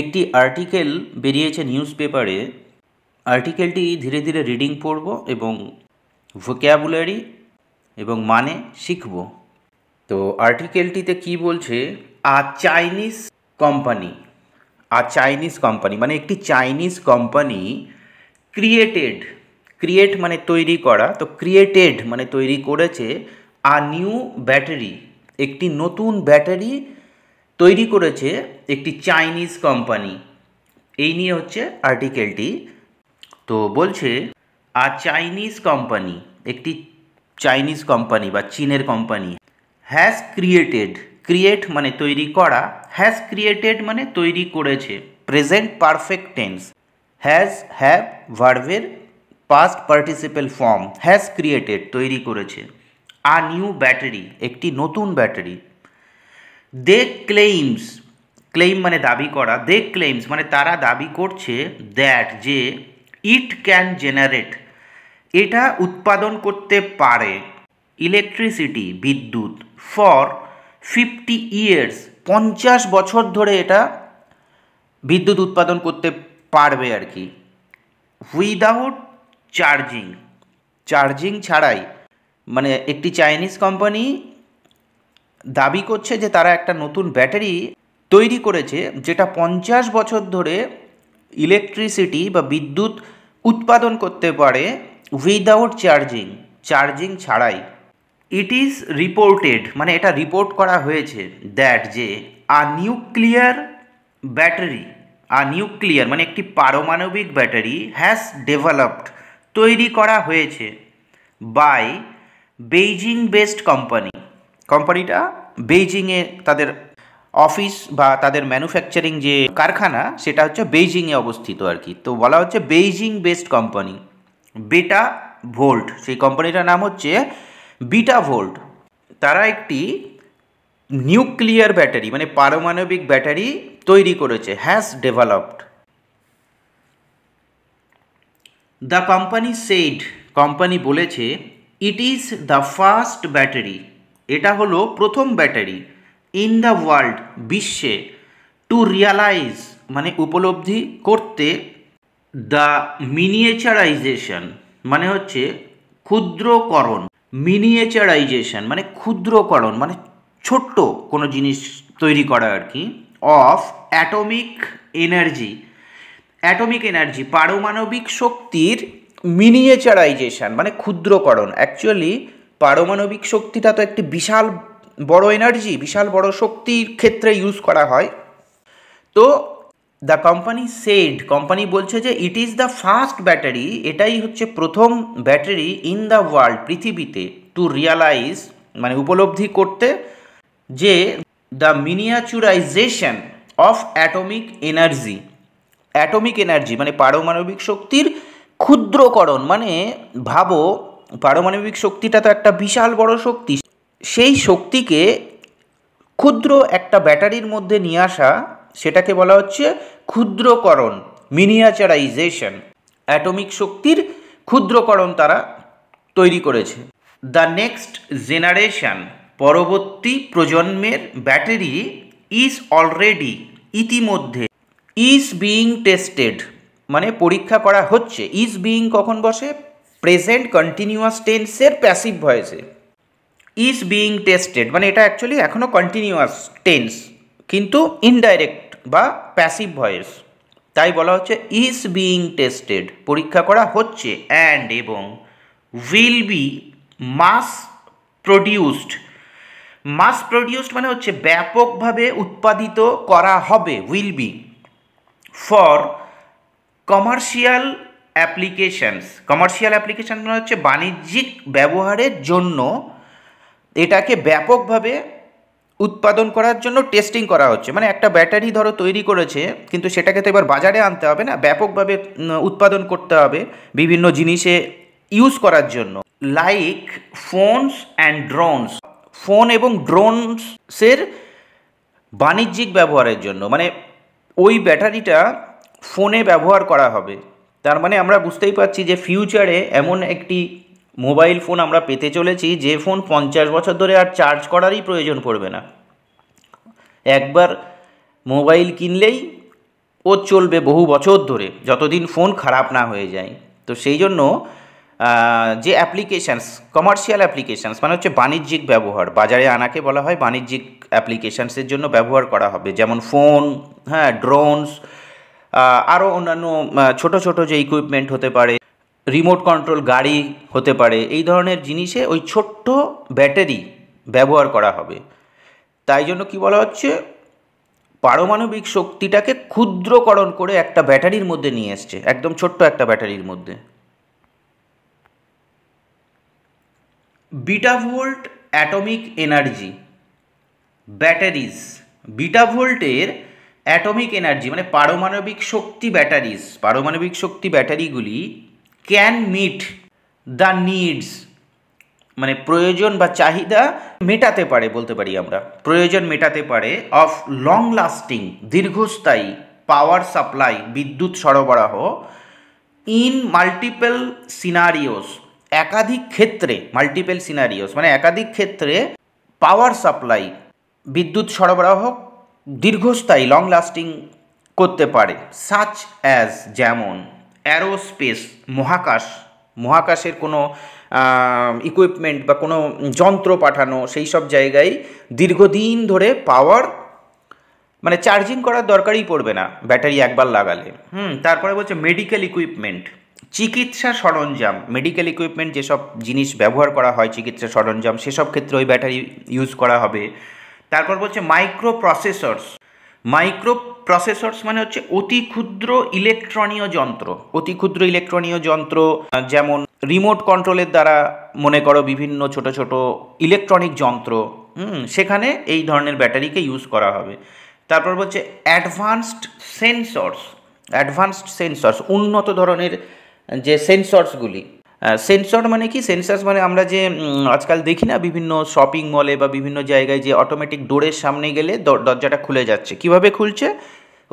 একটি আর্টিকেল বেরিয়েছে নিউজ পেপারে আর্টিকেলটি ধীরে ধীরে রিডিং পড়ব এবং ভোক্যাবুলারি এবং মানে শিখব তো আর্টিকেলটিতে কি বলছে a Chinese company a Chinese company মানে একটি চাইনিজ কোম্পানি ক্রিয়েটেড ক্রিয়েট মানে তৈরি করা তো ক্রিয়েটেড মানে তৈরি করেছে আ নিউ ব্যাটারি একটি নতুন ব্যাটারি তৈরি করেছে একটি চাইনিজ কোম্পানি এই নিয়ে হচ্ছে আর্টিকেলটি তো বলছে আ চাইনিজ কোম্পানি একটি চাইনিজ কোম্পানি বা চীনের কোম্পানি হ্যাজ ক্রিয়েটেড ক্রিয়েট মানে তৈরি করা হ্যাজ ক্রিয়েটেড মানে তৈরি করেছে present perfect tense has have ভার্ভের past participle form has created তৈরি করেছে আ নিউ ব্যাটারি একটি নতুন ব্যাটারি দে ক্লেইমস ক্লেইম মানে দাবি করা দে ক্লেইমস মানে তারা দাবি করছে দ্যাট যে ইট ক্যান জেনারেট এটা উৎপাদন করতে পারে ইলেকট্রিসিটি বিদ্যুৎ ফর ফিফটি ইয়ার্স পঞ্চাশ বছর ধরে এটা বিদ্যুৎ উৎপাদন করতে পারবে আর কি উইদাউট চার্জিং চার্জিং ছাড়াই মানে একটি চাইনিজ কোম্পানি দাবি করছে যে তারা একটা নতুন ব্যাটারি তৈরি করেছে যেটা পঞ্চাশ বছর ধরে ইলেকট্রিসিটি বা বিদ্যুৎ উৎপাদন করতে পারে উইদাউট চার্জিং চার্জিং ছাড়াই ইট ইজ রিপোর্টেড মানে এটা রিপোর্ট করা হয়েছে দ্যাট যে a nuclear battery a nuclear মানে একটি পারমাণবিক ব্যাটারি হ্যাজ ডেভেলপড তৈরি করা হয়েছে বাই বেইজিং বেসড কোম্পানি কোম্পানিটা বেইজিংয়ে তাদের অফিস বা তাদের ম্যানুফ্যাকচারিং যে কারখানা সেটা হচ্ছে বেইজিংয়ে অবস্থিত আর কি তো বলা হচ্ছে Beijing based company Betavolt সেই কোম্পানিটার নাম হচ্ছে বিটা ভোল্ট তারা একটি নিউক্লিয়ার ব্যাটারি মানে পারমাণবিক ব্যাটারি তৈরি করেছে has developed the company said company বলেছে it is the first battery এটা হলো প্রথম ব্যাটারি ইন দ্য ওয়ার্ল্ড বিশ্বে টু রিয়ালাইজ মানে উপলব্ধি করতে দ্য মিনিয়েচারাইজেশন মানে হচ্ছে ক্ষুদ্রকরণ মিনিয়েচারাইজেশন মানে ক্ষুদ্রকরণ মানে ছোট্ট কোনো জিনিস তৈরি করা আর কি of atomic energy atomic energy পারমাণবিক শক্তির মিনিয়েচারাইজেশন মানে ক্ষুদ্রকরণ অ্যাকচুয়ালি পারমাণবিক শক্তিটা তো একটি বিশাল বড় এনার্জি বিশাল বড় শক্তির ক্ষেত্রে ইউজ করা হয় তো দ্য কোম্পানি সেড কোম্পানি বলছে যে it is the first battery এটাই হচ্ছে প্রথম ব্যাটারি ইন দ্য ওয়ার্ল্ড পৃথিবীতে টু রিয়ালাইজ মানে উপলব্ধি করতে যে the miniaturisation of atomic energy atomic energy মানে পারমাণবিক শক্তির ক্ষুদ্রকরণ মানে ভাবো পারমাণবিক শক্তিটা তো একটা বিশাল বড় শক্তি সেই শক্তিকে ক্ষুদ্র একটা ব্যাটারির মধ্যে নিয়ে আসা সেটাকে বলা হচ্ছে ক্ষুদ্রকরণ মিনিয়াচারাইজেশন অ্যাটমিক শক্তির ক্ষুদ্রকরণ তারা তৈরি করেছে দ্য নেক্সট জেনারেশান পরবর্তী প্রজন্মের ব্যাটারি ইজ অলরেডি ইতিমধ্যে ইজ বিইং টেস্টেড মানে পরীক্ষা করা হচ্ছে ইজ বিইং কখন বসে প্রেজেন্ট কন্টিনিউয়াস টেন্সের প্যাসিভ ভয়েসে ইজ বিইং টেস্টেড মানে এটা অ্যাকচুয়ালি এখনও কন্টিনিউয়াস টেন্স কিন্তু ইনডাইরেক্ট বা প্যাসিভ ভয়েস তাই বলা হচ্ছে ইজ বিইং টেস্টেড পরীক্ষা করা হচ্ছে অ্যান্ড এবং will be mass produced mass produced মানে হচ্ছে ব্যাপকভাবে উৎপাদিত করা হবে will be for commercial applications commercial application মানে হচ্ছে বাণিজ্যিক ব্যবহারের জন্য এটাকে ব্যাপকভাবে উৎপাদন করার জন্য টেস্টিং করা হচ্ছে মানে একটা ব্যাটারি ধরো তৈরি করেছে কিন্তু সেটাকে তো এবার বাজারে আনতে হবে না ব্যাপকভাবে উৎপাদন করতে হবে বিভিন্ন জিনিসে ইউজ করার জন্য like phones and drones phone এবং ড্রোনসের বাণিজ্যিক ব্যবহারের জন্য মানে ওই ব্যাটারিটা ফোনে ব্যবহার করা হবে তার মানে আমরা বুঝতেই পারছি যে ফিউচারে এমন একটি মোবাইল ফোন আমরা পেতে চলেছি যে ফোন পঞ্চাশ বছর ধরে আর চার্জ করারই প্রয়োজন পড়বে না একবার মোবাইল কিনলেই ও চলবে বহু বছর ধরে যতদিন ফোন খারাপ না হয়ে যায় তো সেই জন্য যে অ্যাপ্লিকেশানস কমার্শিয়াল অ্যাপ্লিকেশানস মানে হচ্ছে বাণিজ্যিক ব্যবহার বাজারে আনাকে বলা হয় বাণিজ্যিক অ্যাপ্লিকেশানসের জন্য ব্যবহার করা হবে যেমন ফোন হ্যাঁ ড্রোনস আরও অন্যান্য ছোট ছোট যে ইকুইপমেন্ট হতে পারে রিমোট কন্ট্রোল গাড়ি হতে পারে এই ধরনের জিনিসে ওই ছোট্ট ব্যাটারি ব্যবহার করা হবে তাই জন্য কি বলা হচ্ছে পারমাণবিক শক্তিটাকে ক্ষুদ্রকরণ করে একটা ব্যাটারির মধ্যে নিয়ে এসছে একদম ছোট্ট একটা ব্যাটারির মধ্যে Betavolt atomic energy batteries বিটা ভোল্টের অ্যাটমিক এনার্জি মানে পারমাণবিক শক্তি ব্যাটারিজ পারমাণবিক শক্তি ব্যাটারিগুলি ক্যান মিট দ্য নিডস মানে প্রয়োজন বা চাহিদা মেটাতে পারে বলতে পারি আমরা প্রয়োজন মেটাতে পারে অফ লং লাস্টিং দীর্ঘস্থায়ী পাওয়ার সাপ্লাই বিদ্যুৎ সরবরাহ ইন মাল্টিপল সিনারিওস একাধিক ক্ষেত্রে মাল্টিপল সিনারিওস মানে একাধিক ক্ষেত্রে পাওয়ার সাপ্লাই বিদ্যুৎ সরবরাহ দীর্ঘস্থায়ী লং লাস্টিং করতে পারে সাচ অ্যাজ যেমন অ্যারোস্পেস মহাকাশ মহাকাশের কোনো ইকুইপমেন্ট বা কোনো যন্ত্র পাঠানো সেই সব জায়গায় দীর্ঘদিন ধরে পাওয়ার মানে চার্জিং করার দরকারই পড়বে না ব্যাটারি একবার লাগালে হুম তারপরে বলছে মেডিকেল ইকুইপমেন্ট চিকিৎসা সরঞ্জাম মেডিকেল ইকুইপমেন্ট যেসব জিনিস ব্যবহার করা হয় চিকিৎসা সরঞ্জাম সেসব ক্ষেত্রে ওই ব্যাটারি ইউজ করা হবে তারপর বলছে মাইক্রো প্রসেসরস মাইক্রো প্রসেসরস মানে হচ্ছে অতি ক্ষুদ্র ইলেকট্রনীয় যন্ত্র অতি ক্ষুদ্র ইলেকট্রনীয় যন্ত্র যেমন রিমোট কন্ট্রোলের দ্বারা মনে করো বিভিন্ন ছোট ছোট ইলেকট্রনিক যন্ত্র হুম সেখানে এই ধরনের ব্যাটারিকে ইউজ করা হবে তারপর বলছে অ্যাডভান্সড সেন্সরস অ্যাডভান্সড সেন্সরস উন্নত ধরনের যে সেন্সরসগুলি সেন্সর মানে কি সেন্সার মানে আমরা যে আজকাল দেখি না বিভিন্ন শপিং মলে বা বিভিন্ন জায়গায় যে অটোমেটিক ডোরের সামনে গেলে দরজাটা খুলে যাচ্ছে কিভাবে খুলছে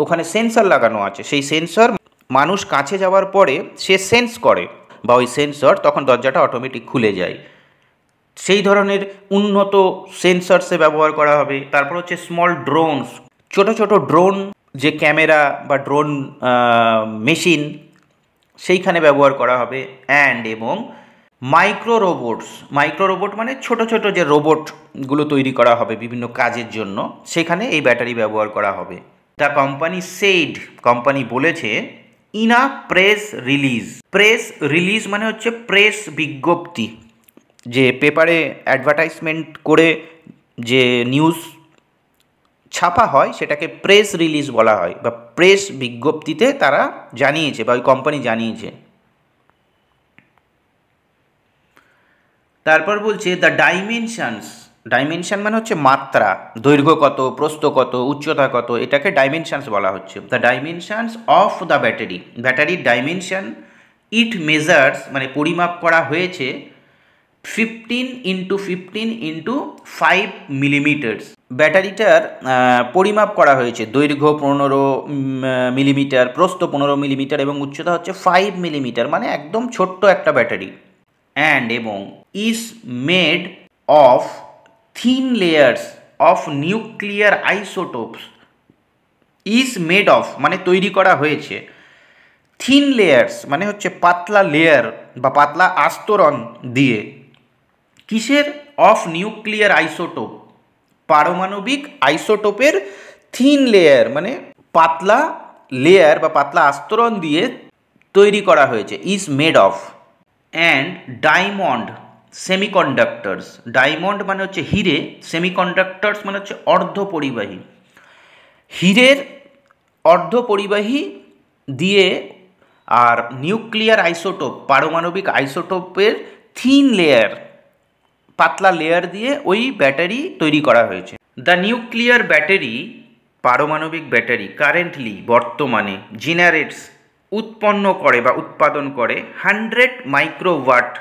ওখানে সেন্সর লাগানো আছে সেই সেন্সর মানুষ কাছে যাওয়ার পরে সে সেন্স করে বা ওই সেন্সর তখন দরজাটা অটোমেটিক খুলে যায় সেই ধরনের উন্নত সেন্সরসে ব্যবহার করা হবে তারপর হচ্ছে স্মল ড্রোনস ছোট ছোট ড্রোন যে ক্যামেরা বা ড্রোন মেশিন সেইখানে ব্যবহার করা হবে অ্যান্ড এবং মাইক্রো রোবটস মাইক্রো রোবট মানে ছোট ছোট যে রোবটগুলো তৈরি করা হবে বিভিন্ন কাজের জন্য সেখানে এই ব্যাটারি ব্যবহার করা হবে দ্য কোম্পানি সেড কোম্পানি বলেছে ইনা প্রেস রিলিজ প্রেস রিলিজ মানে হচ্ছে প্রেস বিজ্ঞপ্তি যে পেপারে অ্যাডভার্টাইজমেন্ট করে যে নিউজ ছাপা হয় সেটাকে প্রেস রিলিজ বলা হয় বা প্রেস বিজ্ঞপ্তিতে তারা জানিয়েছে বা ওই কোম্পানি জানিয়েছে তারপর বলছে দ্য ডাইমেনশানস ডাইমেনশান মানে হচ্ছে মাত্রা দৈর্ঘ্য কত প্রস্থ কত উচ্চতা কত এটাকে ডাইমেনশানস বলা হচ্ছে the dimensions of the battery ব্যাটারির ডাইমেনশান ইট মেজার্স মানে পরিমাপ করা হয়েছে fifteen into fifteen into five millimetres ব্যাটারিটার পরিমাপ করা হয়েছে দৈর্ঘ্য পনেরো মিলিমিটার প্রস্থ পনেরো মিলিমিটার এবং উচ্চতা হচ্ছে ফাইভ মিলিমিটার মানে একদম ছোট্ট একটা ব্যাটারি অ্যান্ড এবং is made of thin layers of nuclear isotopes is made of মানে তৈরি করা হয়েছে থিন লেয়ার্স মানে হচ্ছে পাতলা লেয়ার বা পাতলা আস্তরণ দিয়ে কিসের অফ নিউক্লিয়ার আইসোটোপ পারমাণবিক আইসোটোপের থিন লেয়ার মানে পাতলা লেয়ার বা পাতলা আস্তরণ দিয়ে তৈরি করা হয়েছে is made of and diamond semiconductors diamond মানে হচ্ছে হিরে সেমিকন্ডাক্টরস মানে হচ্ছে অর্ধ পরিবাহী হিরের অর্ধ পরিবাহী দিয়ে আর নিউক্লিয়ার আইসোটোপ পারমাণবিক আইসোটোপের থিন লেয়ার পাতলা লেয়ার দিয়ে ওই ব্যাটারি তৈরি করা হয়েছে দ্য নিউক্লিয়ার ব্যাটারি পারমাণবিক ব্যাটারি কারেন্টলি বর্তমানে জিনারেটস উৎপন্ন করে বা উৎপাদন করে হান্ড্রেড মাইক্রোওয়াট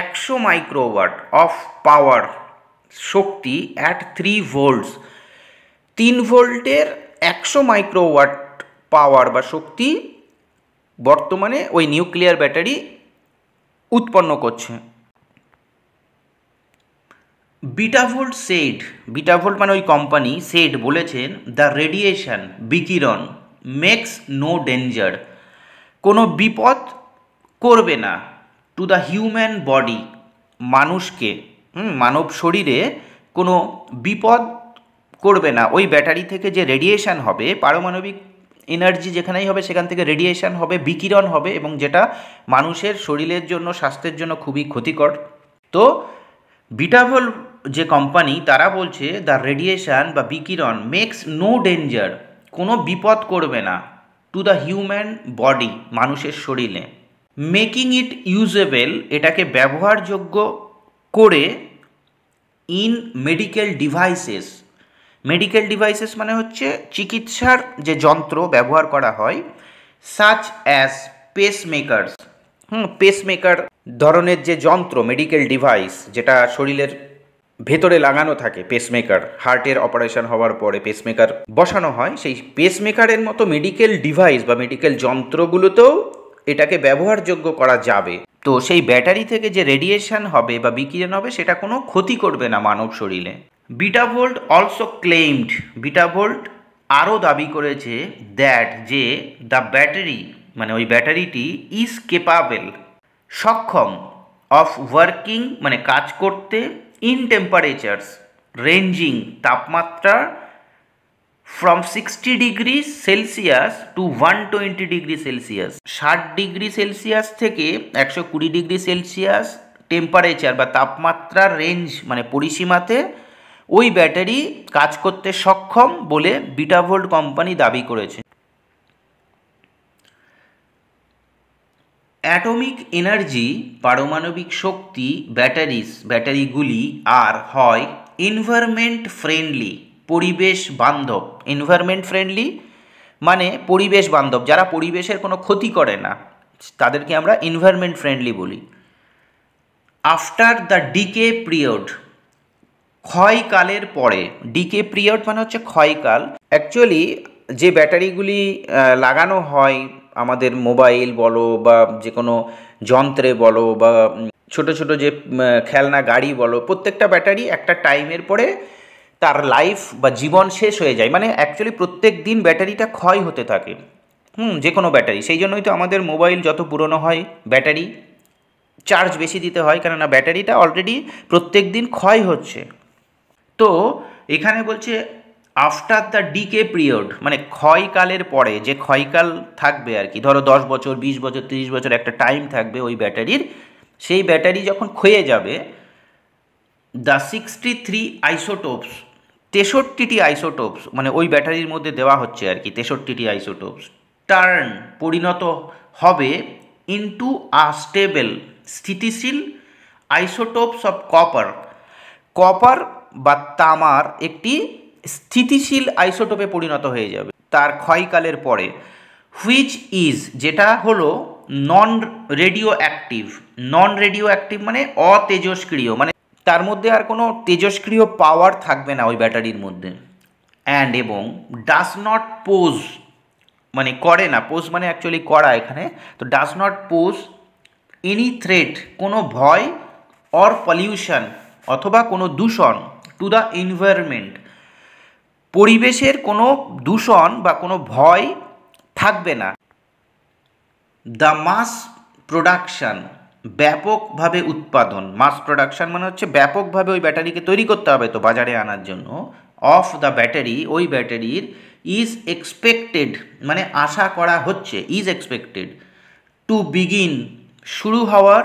একশো মাইক্রোওয়াট অফ পাওয়ার শক্তি অ্যাট থ্রি ভোল্টস তিন ভোল্টের একশো মাইক্রোওয়াট পাওয়ার বা শক্তি বর্তমানে ওই নিউক্লিয়ার ব্যাটারি উৎপন্ন করছে বিটাভোল্ট সেড বিটাভোল্ট মানে ওই কোম্পানি সেড বলেছেন দ্য রেডিয়েশন বিকিরণ মেক্স নো ডেঞ্জার কোনো বিপদ করবে না টু দ্য হিউম্যান বডি মানুষকে মানব শরীরে কোনো বিপদ করবে না ওই ব্যাটারি থেকে যে রেডিয়েশান হবে পারমাণবিক এনার্জি যেখানেই হবে সেখান থেকে রেডিয়েশান হবে বিকিরণ হবে এবং যেটা মানুষের শরীরের জন্য স্বাস্থ্যের জন্য খুবই ক্ষতিকর তো বিটাভল যে কোম্পানি তারা বলছে দ্য রেডিয়েশান বা বিকিরণ মেক্স নো ডেঞ্জার কোনো বিপদ করবে না টু দ্য হিউম্যান বডি মানুষের শরীরে মেকিং ইট ইউজেবেল এটাকে ব্যবহারযোগ্য করে in medical devices medical devices মানে হচ্ছে চিকিৎসার যে যন্ত্র ব্যবহার করা হয় such as pacemakers hmm pacemaker ধরনের যে যন্ত্র মেডিকেল ডিভাইস যেটা শরীরের ভেতরে লাগানো থাকে পেসমেকার হার্টের অপারেশন হওয়ার পরে পেসমেকার বসানো হয় সেই পেসমেকারের মতো মেডিকেল ডিভাইস বা মেডিকেল যন্ত্রগুলোতেও এটাকে ব্যবহারযোগ্য করা যাবে তো সেই ব্যাটারি থেকে যে রেডিয়েশন হবে বা বিকিরণ হবে সেটা কোনো ক্ষতি করবে না মানব শরীরে বিটাভোল্ট অলসো ক্লেইমড বিটাভোল্ট আরও দাবি করেছে দ্যাট যে দ্য ব্যাটারি মানে ওই ব্যাটারিটি ইজ কেপাবেল সক্ষম অফ ওয়ার্কিং মানে কাজ করতে ইন টেম্পারেচার্স রেঞ্জিং তাপমাত্রা from sixty degree Celsius to one twenty degree Celsius ষাট ডিগ্রি সেলসিয়াস থেকে একশো কুড়ি ডিগ্রি সেলসিয়াস টেম্পারেচার বা তাপমাত্রার রেঞ্জ মানে পরিসীমাতে ওই ব্যাটারি কাজ করতে সক্ষম বলে বিটাভোল্ট কোম্পানি দাবি করেছে অ্যাটমিক এনার্জি পারমাণবিক শক্তি ব্যাটারিস ব্যাটারিগুলি আর হয় এনভায়রনমেন্ট ফ্রেন্ডলি পরিবেশ বান্ধব এনভায়রনমেন্ট ফ্রেন্ডলি মানে পরিবেশ বান্ধব যারা পরিবেশের কোনো ক্ষতি করে না তাদেরকে আমরা এনভায়রনমেন্ট ফ্রেন্ডলি বলি আফটার দ্য ডিকে পিরিয়ড ক্ষয়কালের পরে ডিকে পিরিয়ড মানে হচ্ছে ক্ষয়কাল অ্যাকচুয়ালি যে ব্যাটারিগুলি লাগানো হয় আমাদের মোবাইল বলো বা যে কোনো যন্ত্রে বলো বা ছোট ছোট যে খেলনা গাড়ি বলো প্রত্যেকটা ব্যাটারি একটা টাইমের পরে তার লাইফ বা জীবন শেষ হয়ে যায় মানে অ্যাকচুয়ালি প্রত্যেক দিন ব্যাটারিটা ক্ষয় হতে থাকে হুম যে কোনো ব্যাটারি সেই জন্যই তো আমাদের মোবাইল যত পুরনো হয় ব্যাটারি চার্জ বেশি দিতে হয় কেননা ব্যাটারিটা অলরেডি প্রত্যেক দিন ক্ষয় হচ্ছে তো এখানে বলছে আফটার দ্য ডিকে পিরিয়ড মানে ক্ষয়কালের পরে যে ক্ষয়কাল থাকবে আর কি ধরো দশ বছর বিশ বছর তিরিশ বছর একটা টাইম থাকবে ওই ব্যাটারির সেই ব্যাটারি যখন ক্ষয়ে যাবে দ্য সিক্সটি থ্রি আইসোটোপস তেষট্টিটি আইসোটোপস মানে ওই ব্যাটারির মধ্যে দেওয়া হচ্ছে আর কি তেষট্টিটি আইসোটোপস টার্ন পরিণত হবে ইনটু আস্টেবল স্থিতিশীল আইসোটোপস অফ কপার কপার বা তামার একটি স্থিতিশীল আইসোটোপে পরিণত হয়ে যাবে তার ক্ষয়কালের পরে হুইচ ইজ যেটা হলো non radioactive non radioactive মানে অতেজস্ক্রিয় মানে তার মধ্যে আর কোনো তেজস্ক্রিয় পাওয়ার থাকবে না ওই ব্যাটারির মধ্যে অ্যান্ড এবং ডাস নট পোজ মানে করে না পোজ মানে অ্যাকচুয়ালি করা এখানে তো does not pose any threat কোনো ভয় অর পলিউশন অথবা কোনো দূষণ টু দ্য এনভায়রনমেন্ট পরিবেশের কোনো দূষণ বা কোনো ভয় থাকবে না দ্য মাস প্রোডাকশান ব্যাপকভাবে উৎপাদন মাস প্রোডাকশান মানে হচ্ছে ব্যাপকভাবে ওই ব্যাটারিকে তৈরি করতে হবে তো বাজারে আনার জন্য অফ দ্য ব্যাটারি ওই ব্যাটারির ইজ এক্সপেক্টেড মানে আশা করা হচ্ছে ইজ এক্সপেক্টেড টু বিগিন শুরু হওয়ার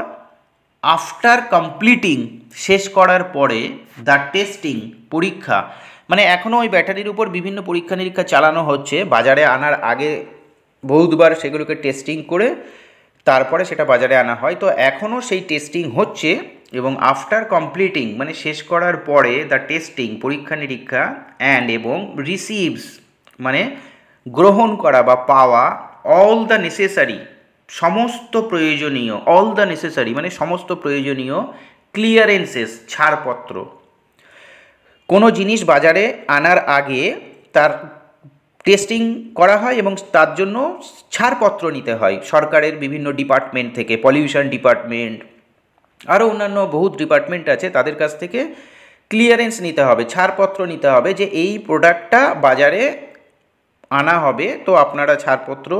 আফটার কমপ্লিটিং শেষ করার পরে দ্য টেস্টিং পরীক্ষা মানে এখনও ওই ব্যাটারির উপর বিভিন্ন পরীক্ষা নিরীক্ষা চালানো হচ্ছে বাজারে আনার আগে বহুতবার সেগুলোকে টেস্টিং করে তারপরে সেটা বাজারে আনা হয় তো এখনও সেই টেস্টিং হচ্ছে এবং আফটার কমপ্লিটিং মানে শেষ করার পরে দ্য টেস্টিং পরীক্ষা নিরীক্ষা অ্যান্ড এবং রিসিভস মানে গ্রহণ করা বা পাওয়া অল দ্য নেসেসারি সমস্ত প্রয়োজনীয় অল দ্য নেসেসারি মানে সমস্ত প্রয়োজনীয় ক্লিয়ারেন্সেস ছাড়পত্র কোনো জিনিস বাজারে আনার আগে তার টেস্টিং করা হয় এবং তার জন্য ছাড়পত্র নিতে হয় সরকারের বিভিন্ন ডিপার্টমেন্ট থেকে পলিউশন ডিপার্টমেন্ট আরও অন্যান্য বহু ডিপার্টমেন্ট আছে তাদের কাছ থেকে ক্লিয়ারেন্স নিতে হবে ছাড়পত্র নিতে হবে যে এই প্রোডাক্টটা বাজারে আনা হবে তো আপনারা ছাড়পত্র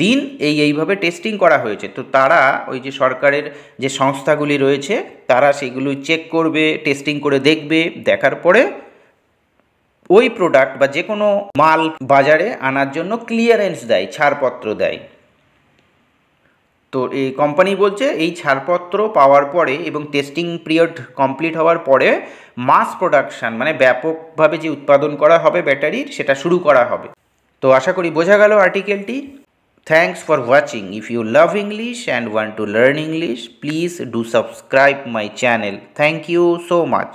দিন এই এইভাবে টেস্টিং করা হয়েছে তো তারা ওই যে সরকারের যে সংস্থাগুলি রয়েছে তারা সেগুলো চেক করবে টেস্টিং করে দেখবে দেখার পরে ওই প্রোডাক্ট বা যে কোনো মাল বাজারে আনার জন্য ক্লিয়ারেন্স দেয় ছাড়পত্র দেয় তো এই কোম্পানি বলছে এই ছাড়পত্র পাওয়ার পরে এবং টেস্টিং পিরিয়ড কমপ্লিট হওয়ার পরে মাস প্রোডাকশান মানে ব্যাপকভাবে যে উৎপাদন করা হবে ব্যাটারির সেটা শুরু করা হবে তো আশা করি বোঝা গেল আর্টিকেলটি thanks for watching if you love English and want to learn English please do subscribe my channel thank you so much